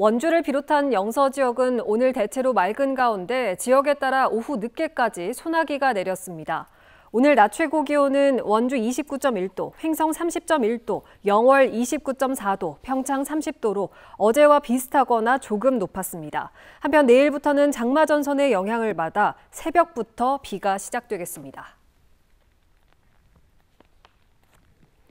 원주를 비롯한 영서 지역은 오늘 대체로 맑은 가운데 지역에 따라 오후 늦게까지 소나기가 내렸습니다. 오늘 낮 최고 기온은 원주 29.1도, 횡성 30.1도, 영월 29.4도, 평창 30도로 어제와 비슷하거나 조금 높았습니다. 한편 내일부터는 장마 전선의 영향을 받아 새벽부터 비가 시작되겠습니다.